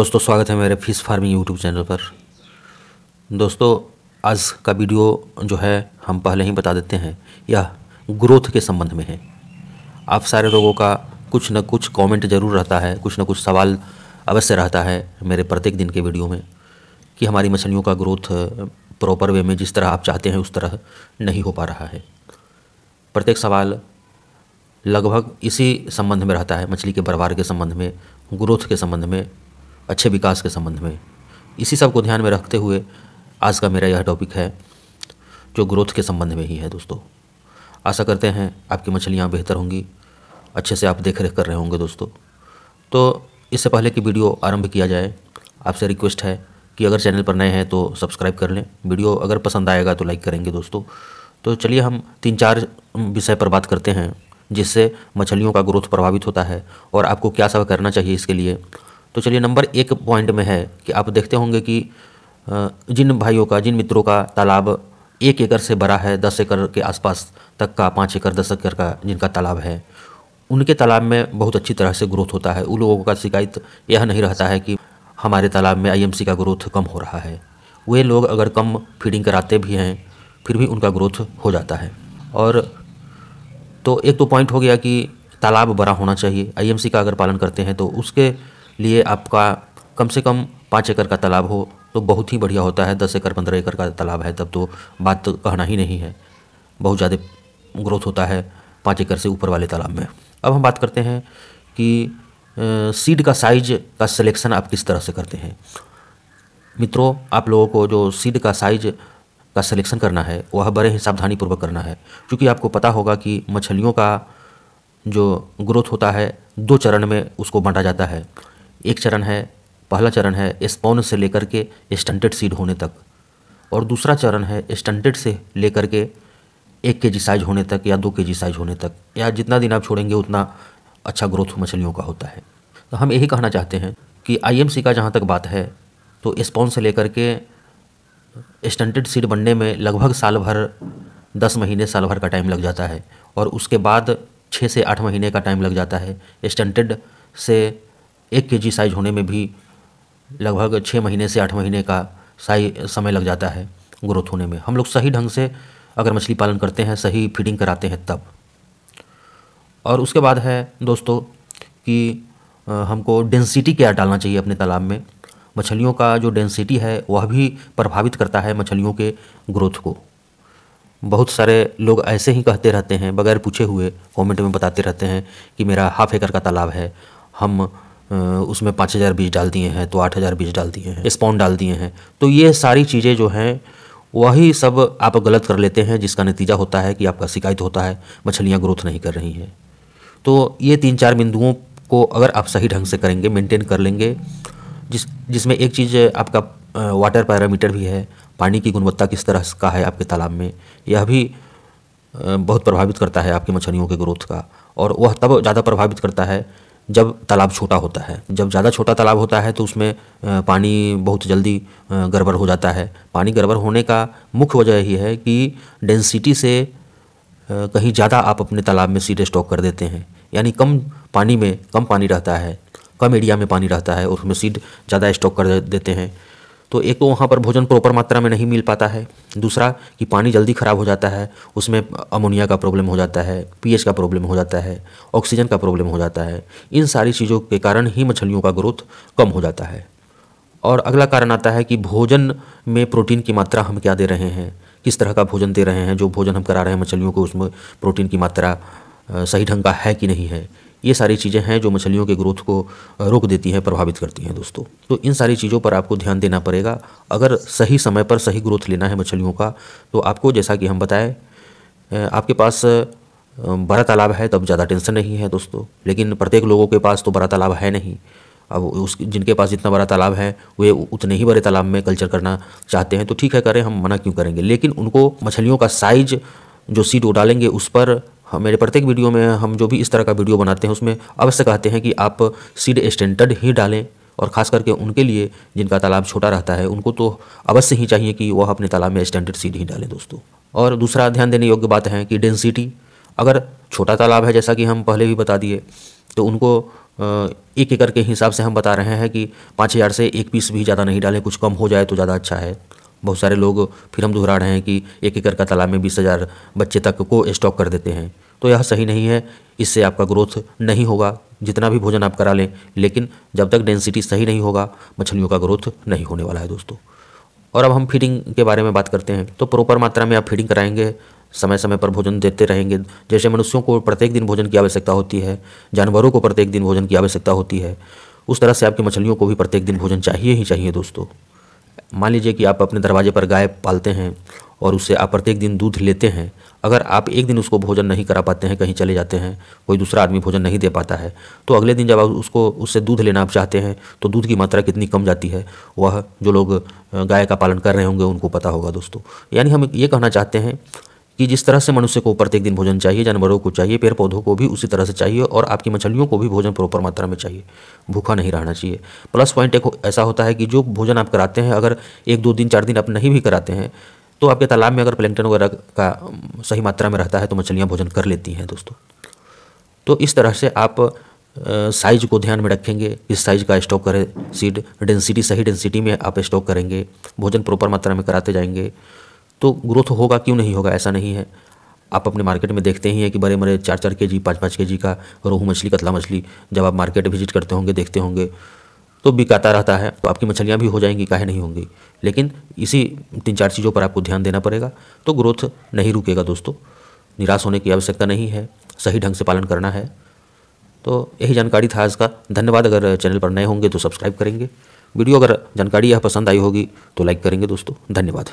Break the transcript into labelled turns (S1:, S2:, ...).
S1: दोस्तों स्वागत है मेरे फिश फार्मिंग यूट्यूब चैनल पर दोस्तों आज का वीडियो जो है हम पहले ही बता देते हैं यह ग्रोथ के संबंध में है आप सारे लोगों का कुछ न कुछ कमेंट जरूर रहता है कुछ न कुछ सवाल अवश्य रहता है मेरे प्रत्येक दिन के वीडियो में कि हमारी मछलियों का ग्रोथ प्रॉपर वे में जिस तरह आप चाहते हैं उस तरह नहीं हो पा रहा है प्रत्येक सवाल लगभग इसी संबंध में रहता है मछली के बरवार के संबंध में ग्रोथ के संबंध में अच्छे विकास के संबंध में इसी सब को ध्यान में रखते हुए आज का मेरा यह टॉपिक है जो ग्रोथ के संबंध में ही है दोस्तों आशा करते हैं आपकी मछलियाँ बेहतर होंगी अच्छे से आप देख रेख कर रहे होंगे दोस्तों तो इससे पहले कि वीडियो आरंभ किया जाए आपसे रिक्वेस्ट है कि अगर चैनल पर नए हैं तो सब्सक्राइब कर लें वीडियो अगर पसंद आएगा तो लाइक करेंगे दोस्तों तो चलिए हम तीन चार विषय पर बात करते हैं जिससे मछलियों का ग्रोथ प्रभावित होता है और आपको क्या सब करना चाहिए इसके लिए तो चलिए नंबर एक पॉइंट में है कि आप देखते होंगे कि जिन भाइयों का जिन मित्रों का तालाब एक एकड़ से बड़ा है दस एकड़ के आसपास तक का पाँच एकड़ दस एकड़ का जिनका तालाब है उनके तालाब में बहुत अच्छी तरह से ग्रोथ होता है उन लोगों का शिकायत यह नहीं रहता है कि हमारे तालाब में आईएमसी का ग्रोथ कम हो रहा है वे लोग अगर कम फीडिंग कराते भी हैं फिर भी उनका ग्रोथ हो जाता है और तो एक तो पॉइंट हो गया कि तालाब बड़ा होना चाहिए आईएमसी का अगर पालन करते हैं तो उसके लिए आपका कम से कम पाँच एकड़ का तालाब हो तो बहुत ही बढ़िया होता है दस एकड़ पंद्रह एकड़ का तालाब है तब तो बात तो कहना ही नहीं है बहुत ज़्यादा ग्रोथ होता है पाँच एकड़ से ऊपर वाले तालाब में अब हम बात करते हैं कि सीड का साइज का सिलेक्शन आप किस तरह से करते हैं मित्रों आप लोगों को जो सीड का साइज का सिलेक्शन करना है वह बड़े ही सावधानीपूर्वक करना है क्योंकि आपको पता होगा कि मछलियों का जो ग्रोथ होता है दो चरण में उसको बांटा जाता है एक चरण है पहला चरण है स्पॉन से लेकर के स्टंटेड सीड होने तक और दूसरा चरण है स्टंटेड से लेकर के एक के जी साइज होने तक या दो के जी साइज होने तक या जितना दिन आप छोड़ेंगे उतना अच्छा ग्रोथ मछलियों का होता है तो हम यही कहना चाहते हैं कि आईएमसी का जहाँ तक बात है तो स्पॉन से लेकर के स्टंटेड सीड बनने में लगभग साल भर दस महीने साल भर का टाइम लग जाता है और उसके बाद छः से आठ महीने का टाइम लग जाता है स्टंटेड से एक के जी साइज होने में भी लगभग छः महीने से आठ महीने का साई समय लग जाता है ग्रोथ होने में हम लोग सही ढंग से अगर मछली पालन करते हैं सही फीडिंग कराते हैं तब और उसके बाद है दोस्तों कि हमको डेंसिटी क्या डालना चाहिए अपने तालाब में मछलियों का जो डेंसिटी है वह भी प्रभावित करता है मछलियों के ग्रोथ को बहुत सारे लोग ऐसे ही कहते रहते हैं बगैर पूछे हुए कमेंट में बताते रहते हैं कि मेरा हाफ एकड़ का तालाब है हम उसमें पाँच हज़ार बीज डाल दिए हैं तो आठ हज़ार बीज डाल दिए हैं स्पॉन डाल दिए हैं तो ये सारी चीज़ें जो हैं वही सब आप गलत कर लेते हैं जिसका नतीजा होता है कि आपका शिकायत होता है मछलियाँ ग्रोथ नहीं कर रही हैं तो ये तीन चार बिंदुओं को अगर आप सही ढंग से करेंगे मेंटेन कर लेंगे जिस जिसमें एक चीज़ आपका वाटर पैरामीटर भी है पानी की गुणवत्ता किस तरह का है आपके तालाब में यह भी बहुत प्रभावित करता है आपकी मछलियों के ग्रोथ का और वह तब ज़्यादा प्रभावित करता है जब तालाब छोटा होता है जब ज़्यादा छोटा तालाब होता है तो उसमें पानी बहुत जल्दी गड़बड़ हो जाता है पानी गड़बड़ होने का मुख्य वजह यही है कि डेंसिटी से कहीं ज़्यादा आप अपने तालाब में सीडे स्टॉक कर देते हैं यानी कम पानी में कम पानी रहता है कम एरिया में पानी रहता है और उसमें सीड ज़्यादा स्टॉक कर देते हैं तो एक तो वहाँ पर भोजन प्रॉपर मात्रा में नहीं मिल पाता है दूसरा कि पानी जल्दी ख़राब हो जाता है उसमें अमोनिया का प्रॉब्लम हो जाता है पीएच का प्रॉब्लम हो जाता है ऑक्सीजन का प्रॉब्लम हो जाता है इन सारी चीज़ों के कारण ही मछलियों का ग्रोथ कम हो जाता है और अगला कारण आता है कि भोजन में प्रोटीन की मात्रा हम क्या दे रहे हैं किस तरह का भोजन दे रहे हैं जो भोजन हम करा रहे हैं मछलियों को उसमें प्रोटीन की मात्रा सही ढंग का है कि नहीं है ये सारी चीज़ें हैं जो मछलियों के ग्रोथ को रोक देती हैं प्रभावित करती हैं दोस्तों तो इन सारी चीज़ों पर आपको ध्यान देना पड़ेगा अगर सही समय पर सही ग्रोथ लेना है मछलियों का तो आपको जैसा कि हम बताएं आपके पास बड़ा तालाब है तब ज़्यादा टेंशन नहीं है दोस्तों लेकिन प्रत्येक लोगों के पास तो बड़ा तालाब है नहीं अब उस जिनके पास जितना बड़ा तालाब है वे उतने ही बड़े तालाब में कल्चर करना चाहते हैं तो ठीक है करें हम मना क्यों करेंगे लेकिन उनको मछलियों का साइज जो सीट वो डालेंगे उस पर हाँ, मेरे प्रत्येक वीडियो में हम जो भी इस तरह का वीडियो बनाते हैं उसमें अवश्य कहते हैं कि आप सीड स्टैंडर्ड ही डालें और ख़ास करके उनके लिए जिनका तालाब छोटा रहता है उनको तो अवश्य ही चाहिए कि वह अपने तालाब में स्टैंडर्ड सीड ही डालें दोस्तों और दूसरा ध्यान देने योग्य बात है कि डेंसिटी अगर छोटा तालाब है जैसा कि हम पहले भी बता दिए तो उनको एक एकड़ के हिसाब से हम बता रहे हैं कि पाँच हज़ार से एक पीस भी ज़्यादा नहीं डालें कुछ कम हो जाए तो ज़्यादा अच्छा है बहुत सारे लोग फिर हम दोहरा रहे हैं कि एक एकड़ का तालाब में बीस हज़ार बच्चे तक को स्टॉक कर देते हैं तो यह सही नहीं है इससे आपका ग्रोथ नहीं होगा जितना भी भोजन आप करा लें लेकिन जब तक डेंसिटी सही नहीं होगा मछलियों का ग्रोथ नहीं होने वाला है दोस्तों और अब हम फीडिंग के बारे में बात करते हैं तो प्रॉपर मात्रा में आप फीडिंग कराएंगे समय समय पर भोजन देते रहेंगे जैसे मनुष्यों को प्रत्येक दिन भोजन की आवश्यकता होती है जानवरों को प्रत्येक दिन भोजन की आवश्यकता होती है उस तरह से आपकी मछलियों को भी प्रत्येक दिन भोजन चाहिए ही चाहिए दोस्तों मान लीजिए कि आप अपने दरवाजे पर गाय पालते हैं और उससे आप प्रत्येक दिन दूध लेते हैं अगर आप एक दिन उसको भोजन नहीं करा पाते हैं कहीं चले जाते हैं कोई दूसरा आदमी भोजन नहीं दे पाता है तो अगले दिन जब आप उसको उससे दूध लेना आप चाहते हैं तो दूध की मात्रा कितनी कम जाती है वह जो लोग गाय का पालन कर रहे होंगे उनको पता होगा दोस्तों यानी हम ये कहना चाहते हैं कि जिस तरह से मनुष्य को प्रत्येक दिन भोजन चाहिए जानवरों को चाहिए पेड़ पौधों को भी उसी तरह से चाहिए और आपकी मछलियों को भी भोजन प्रॉपर मात्रा में चाहिए भूखा नहीं रहना चाहिए प्लस पॉइंट एक ऐसा होता है कि जो भोजन आप कराते हैं अगर एक दो दिन चार दिन आप नहीं भी कराते हैं तो आपके तालाब में अगर प्लैंकटन वगैरह का सही मात्रा में रहता है तो मछलियाँ भोजन कर लेती हैं दोस्तों तो इस तरह से आप साइज को ध्यान में रखेंगे किस साइज का स्टॉक करें सीड डेंसिटी सही डेंसिटी में आप स्टॉक करेंगे भोजन प्रॉपर मात्रा में कराते जाएंगे तो ग्रोथ होगा क्यों नहीं होगा ऐसा नहीं है आप अपने मार्केट में देखते ही हैं कि बड़े बड़े चार चार के जी पाँच पाँच के जी का रोहू मछली कतला मछली जब आप मार्केट विजिट करते होंगे देखते होंगे तो बिकाता रहता है तो आपकी मछलियाँ भी हो जाएंगी काहे नहीं होंगी लेकिन इसी तीन चार चीज़ों पर आपको ध्यान देना पड़ेगा तो ग्रोथ नहीं रुकेगा दोस्तों निराश होने की आवश्यकता नहीं है सही ढंग से पालन करना है तो यही जानकारी था आज का धन्यवाद अगर चैनल पर नए होंगे तो सब्सक्राइब करेंगे वीडियो अगर जानकारी यह पसंद आई होगी तो लाइक करेंगे दोस्तों धन्यवाद